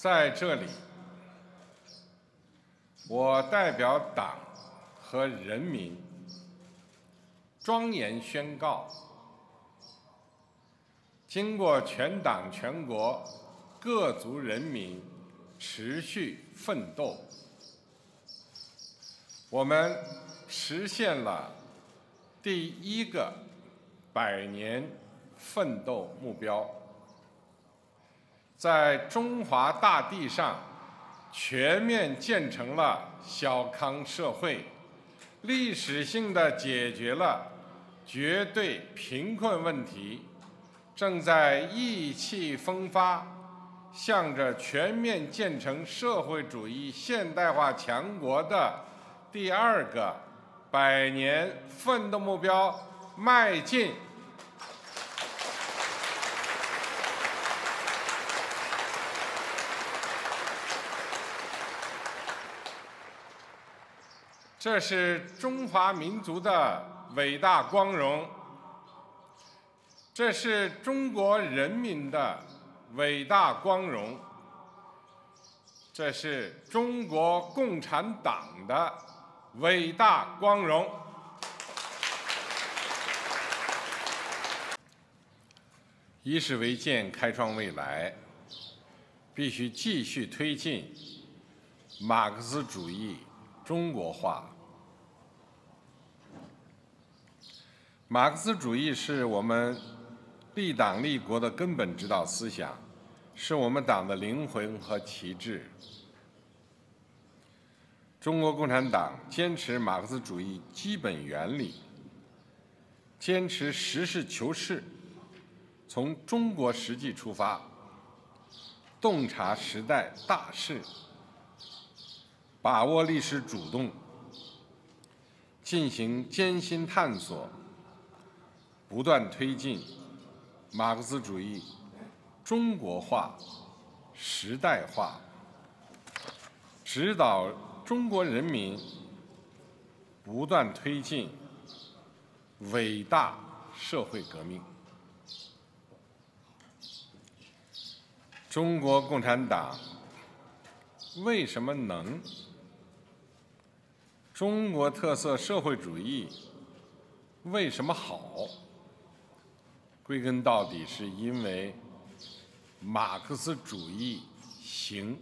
在这里，我代表党和人民庄严宣告：，经过全党全国各族人民持续奋斗，我们实现了第一个百年奋斗目标。在中华大地上全面建成了小康社会，历史性的解决了绝对贫困问题，正在意气风发向着全面建成社会主义现代化强国的第二个百年奋斗目标迈进。这是中华民族的伟大光荣，这是中国人民的伟大光荣，这是中国共产党的伟大光荣。以史为鉴，开创未来，必须继续推进马克思主义。中国化。马克思主义是我们立党立国的根本指导思想，是我们党的灵魂和旗帜。中国共产党坚持马克思主义基本原理，坚持实事求是，从中国实际出发，洞察时代大势。把握历史主动，进行艰辛探索，不断推进马克思主义中国化、时代化，指导中国人民不断推进伟大社会革命。中国共产党为什么能？中国特色社会主义为什么好？归根到底，是因为马克思主义行。